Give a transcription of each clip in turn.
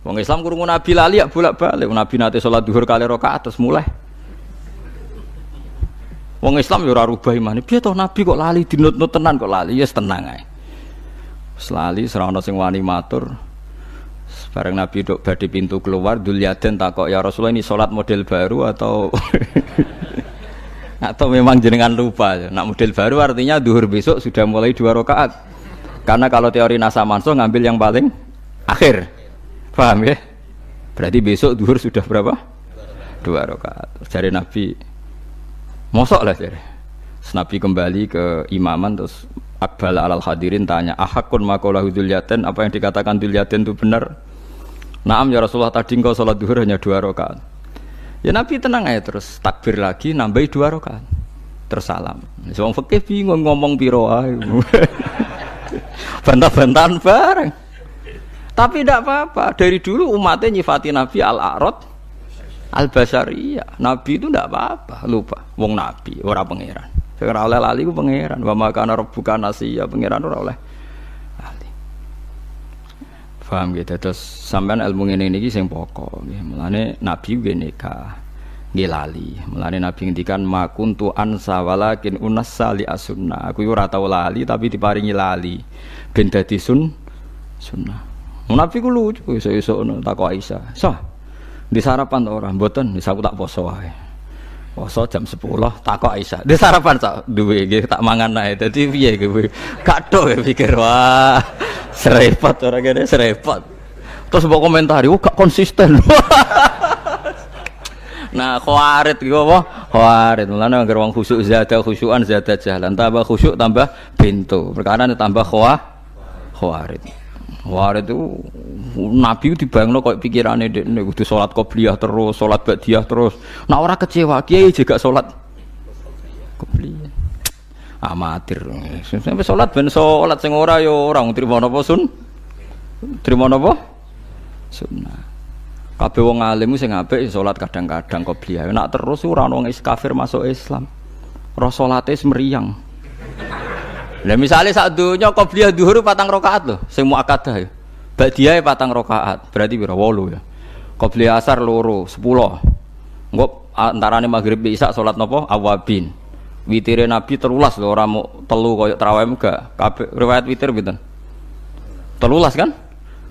Wong Islam kurungu Nabi lali ya bolak-balik. Nabi nanti sholat duhur kali rokaat atas mulai. Wong Islam ya ora rubah imane. Piye tau Nabi kok lali dinut-nut tenan kok lali? Ya tenang aja. Selali lali sing wani matur. Bareng Nabi dok badi pintu keluar Dulyaden kok ya Rasulullah ini sholat model baru atau atau memang jenengan lupa nak model baru artinya duhur besok sudah mulai dua rokaat. karena kalau teori nasa mansuh ngambil yang paling akhir Paham ya? Berarti besok duhur sudah berapa? Dua rakaat. Cari Nabi mosok lah cari. Nabi kembali ke imaman terus Akbal alal hadirin tanya Ahakun makolah yaten Apa yang dikatakan yaten itu benar Naam ya Rasulullah tadi engkau sholat duhur hanya dua rakaat Ya Nabi tenang aja terus Takbir lagi nambahi dua rakaat Tersalam Seorang fakih bingung ngomong piroa Bantah-bantahan bareng tapi tidak apa-apa. Dari dulu umatnya nyifati Nabi al-arad al-basariyah. Nabi itu tidak apa-apa. Lupa. Wong Nabi, orang pangeran. Sekarang oleh lali ku pangeran. Wa buka nasi ya pangeran ora oleh lali. Faham gitu. Terus sampean ilmu ini sih sing pokok. Nggih, mulane Nabi nggih nikah. Nggih lali. Mulane Nabi ngendikan tu ansa walakin unas sali asunna. Aku yura tau lali tapi diparingi lali. Bintati sun sunnah. Nabi ku lucu iso-iso takok Aisyah. So, Di sarapan to ora? Mboten, wis aku tak poso wae. Poso jam 10 takok Aisyah. Di sarapan sah, duwe nggih tak mangan ae. Dadi piye kowe? Gak tok ya pikir wah. Serepot ora kene serepot. Terus mbok komentari, "Oh, gak konsisten." Nah, khawarit iki apa? Khawarit. Mulane anggere wong khusuk zada khusyuan zada jalan, tambah khusyuk tambah pintu. Perkara tambah kuah, khawarit. Warit itu Nabi itu dibayangno kok pikirane nih udah sholat qobliyah terus, salat ba'diyah terus. nah, ora kecewa kiai juga sholat, qobliyah. Amatir. Sampai sholat ben sholat sing ora yo ya orang trimo napa sun. Trimo napa? Sunnah. Kabeh wong alim sing apik ya salat kadang-kadang qobliyah. nak terus ora ono kafir masuk Islam. Roh salate semriyang. Lah misalnya saat dunia kau beliau duhur patang rokaat loh, semua akadah ya. ya patang rokaat, berarti biro wolu ya. Kau beli asar loro sepuluh. Ngop nih maghrib bisa sholat nopo awabin. Witirin nabi terulas loh orang mau telu koyok terawih muka. kape riwayat witir gitu. Terulas kan?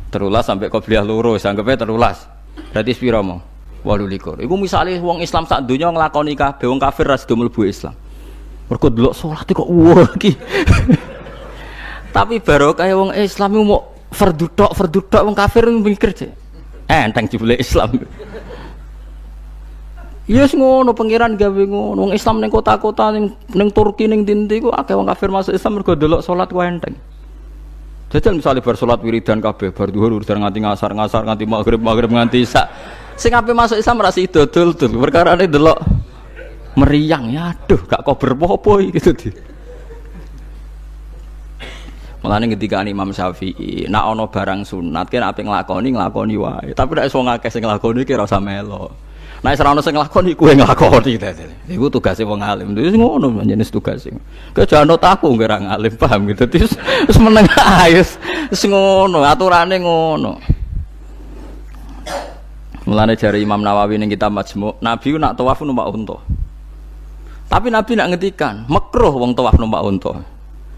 Terulas sampai kau beli loro, sanggupnya terulas. Berarti sepiro mau walu likur. Iku misalnya uang Islam saat dunia ngelakoni kabeh wong kafir ras bu Islam mergo sholat itu kok wah iki tapi baru kayak wong Islam mau verdutok verdutok orang kafir wong kafir mikir cek enteng jebule Islam Yes ya ngono pengiran gawe ngono wong Islam ning kota-kota ning Turki ning dinti ku akeh kafir masuk Islam mergo delok salat ku enteng. Jajal misalnya bar salat wiridan kabeh bar dhuwur wiridan nganti ngasar ngasar nganti maghrib maghrib nganti isak. Sing ape masuk Islam ra itu tuh dul perkara delok meriang ya aduh gak kau berpopo gitu di Mulane ketika Imam Syafi'i, nak ono barang sunat kan apa ngelakoni ngelakoni wae. Tapi nek wong akeh sing kira ki ora usah melo. Nek ora ono sing nglakoni kuwe nglakoni dadi. Iku tugase wong alim. Wis ngono jenis tugase. Kejano aku orang ngalim paham gitu. Terus wis menengah ae wis ngono, aturane ngono. Mulane jari Imam Nawawi ning kita Majmu', Nabi nak tawaf numpak untuk tapi Nabi nak ngetikan, makruh wong tawaf numpak unta.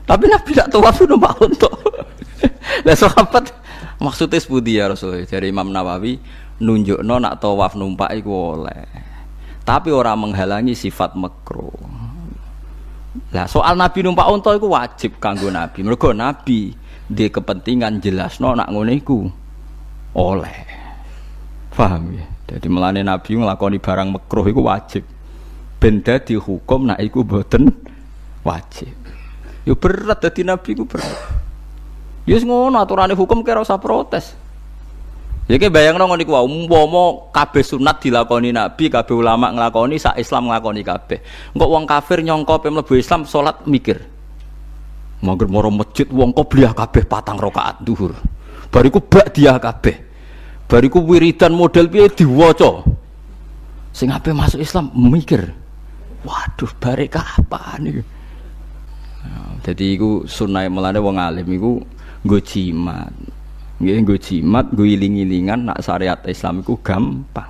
Tapi Nabi nak tawaf numpak unta. Lah sahabat maksudnya sepudi ya Rasul dari Imam Nawawi nunjukno nak tawaf numpak iku oleh. Tapi orang menghalangi sifat makruh. Lah soal Nabi numpak unta iku wajib kanggo Nabi. Mergo Nabi di kepentingan jelas no nak ngono iku oleh. Paham ya? Jadi melane Nabi nglakoni barang makruh iku wajib. Benda dihukum, naikku button iku boten wajib. Yo ya berat dadi nabi ku berat. Yo ya ngono aturan hukum kira usah protes. Ya ke bayangno ngono iku wae umpama kabeh sunat dilakoni nabi, kabe ulama ngelakoni, sa Islam ngelakoni kabe. Nggak uang kafir nyongkop yang lebih Islam solat mikir. mager moro masjid kau qobliyah kabe patang rokaat duhur. Bariku bak dia kabe. Bariku wiridan model dia diwaca. Sing ape masuk Islam mikir. Waduh, bare kapan iki? jadi ya, iku sunai melane wong alim iku nggo jimat. Nggih nggo jimat, nggo iling-ilingan nak syariat Islam iku gampang.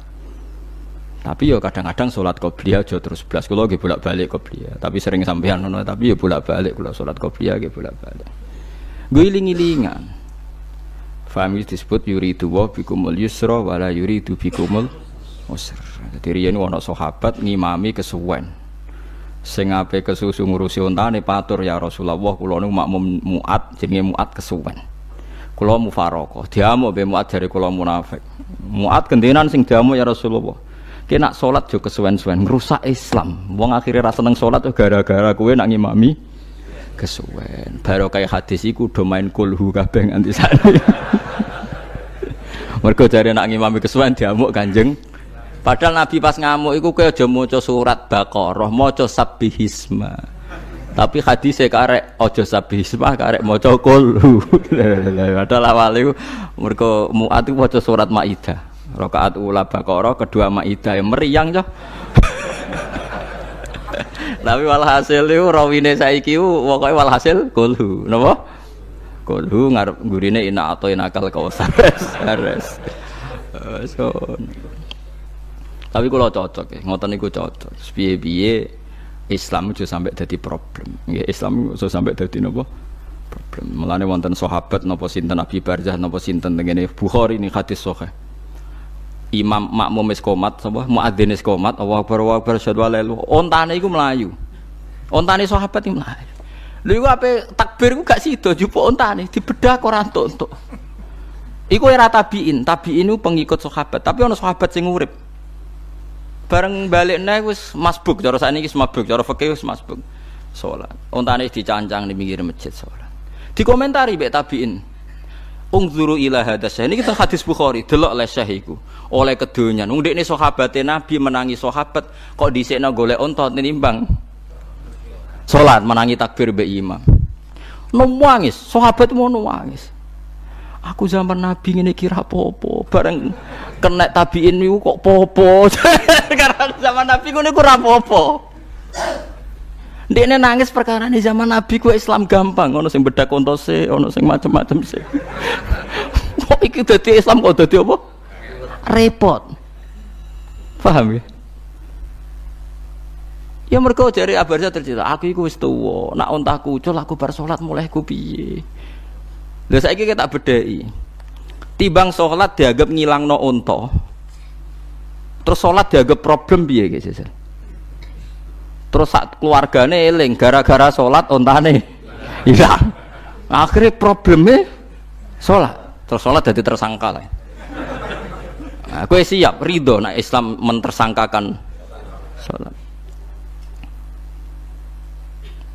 Tapi yo ya kadang-kadang sholat qobliyah aja terus belas kula gue bolak-balik qobliyah. Tapi sering sampean nono. tapi yo ya bolak-balik kula sholat qobliyah gue bolak-balik. gue iling-ilingan. disebut disebut itu wah bikumul yusro, wala yuri itu bikumul usr. Jadi ini wono sahabat ngimami kesuwen sing ape kesusu ngurusi untane patur ya Rasulullah kula niku makmum muat jenenge muat kesuwen. Kula mufaraka diamo be muat dari kula munafik. Muat gendenan sing diamo ya Rasulullah. Ki nak salat yo kesuwen-suwen ngrusak Islam. Wong akhire ra seneng salat gara-gara kowe nak ngimami kesuwen. Barokah hadis iku do main kulhu kabeh nganti sak mereka cari nak ngimami kesuwen diamuk Kanjeng Padahal Nabi pas ngamuk itu kayak aja maca surat Baqarah, maca sabihisma. Tapi hadis saya karek ojo sabihisma, karek maca kulhu. Padahal awal itu mereka muat itu maca surat Maidah. rokaat ula bakoroh, kedua Maidah yang meriang jo. Tapi walhasil itu rawine saiki pokoknya walhasil kulhu. nabo Kulhu ngarep gurine ina atau inakal kausar. Wes. so. Tapi kalau cocok ya, ngoten niku cocok. biye biye Islam itu sampai jadi problem. Ya, Islam itu sampai jadi nopo problem. Mulane wonten sahabat nopo sinten Abi Barzah nopo sinten ini Bukhari ini hadis sohe Imam makmum eskomat komat sapa muadzin eskomat komat Allahu akbar Allahu akbar syadu lalu. Ontane iku melayu. Ontane sahabat iku melayu. Lalu iku apa? takbir ku gak sida jupo ontane di bedah ora entuk Iku era tabiin, tabiin itu pengikut sahabat, tapi ono sahabat sing bareng balik naik wis masbuk cara saat ini masbuk cara fakih wis masbuk sholat ontane dicancang di pinggir masjid sholat dikomentari bek tabiin Ungzuru ila hadas ini kita hadis Bukhari delok le syahiku oleh kedonyan wong ini sahabate Nabi menangi sahabat kok dhisikno golek unta nimbang salat menangi takbir be imam nangis sahabat mau nangis aku zaman Nabi ngene kira apa-apa bareng kena tabiin niku kok popo. Karena zaman Nabi ngono niku ora popo. Ndekne nangis perkara ini zaman Nabi gue Islam gampang, ono sing bedak kontose, ono sing macem-macem sih. kok ikut dadi Islam kok dadi apa? Repot. Paham ya? Ya mereka dari abarnya tercita, aku iku wis tuwa, nak ontahku ucul aku bar salat mulai ku piye. Lah kita bedheki. Tibang sholat dianggap ngilang no onto. Terus sholat dianggap problem ya guys. Terus saat keluargane eling gara-gara sholat ontane hilang. Akhirnya problemnya sholat. Terus sholat jadi tersangka lah. Nah, siap ridho nah Islam mentersangkakan sholat.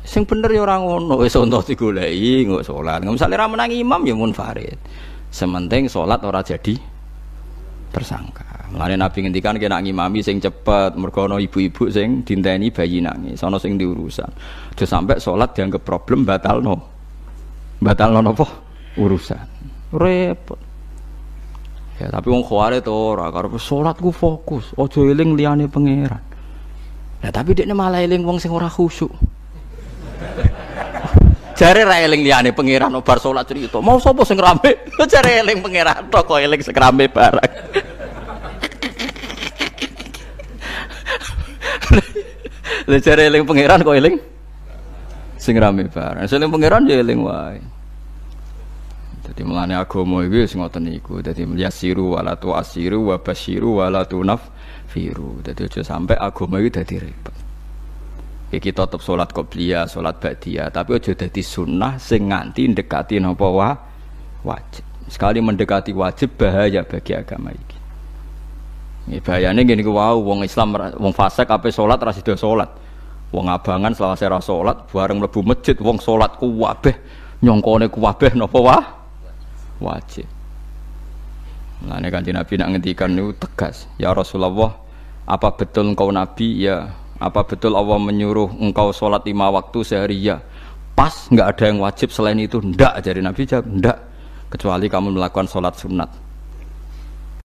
Sing bener ya orang ngono, wis onto digoleki nggak sholat. Nggak misalnya ra menang imam ya munfarid. Sementing sholat orang jadi tersangka. Mulane Nabi ngendikan kena ngimami sing cepet, mergono ibu-ibu sing dinteni bayi nangis, sana sing diurusan. terus sampai sholat dianggap problem batal batal no apa? Urusan. Repot. Ya, tapi wong khawatir tuh orang karena sholatku fokus, aja juling liane pangeran. Nah, tapi dia malah eling wong sing ora khusyuk. Jare ra eling liyane pangeran bar salat itu Mau sapa sing rame? Jare eling pangeran tok kok eling sing rame barang. Lah jare eling pangeran kok eling sing rame barang. Sing pengiran pangeran ya eling wae. Jadi melane agama iki sing ngoten niku. Dadi yasiru wala tu asiru wa walatu wala tu naffiru. Dadi aja sampai agomo itu dadi repot kita tetap sholat qobliyah, sholat ba'diyah tapi aja jadi sunnah sing nganti mendekati nopo wa wajib sekali mendekati wajib bahaya bagi agama ini ini bahayanya gini wow, wong Islam, wong fasek apa sholat, rasidah sholat wong abangan selawase rasa sholat. bareng lebu masjid wong ku wabe. nyongkone kuwabeh nopo wah wajib Nah, ini kanji Nabi nak ngendikan itu tegas. Ya Rasulullah, apa betul engkau Nabi? Ya, apa betul Allah menyuruh engkau sholat lima waktu sehari ya? Pas, nggak ada yang wajib selain itu. Ndak, jadi Nabi jawab, ndak. Kecuali kamu melakukan sholat sunat.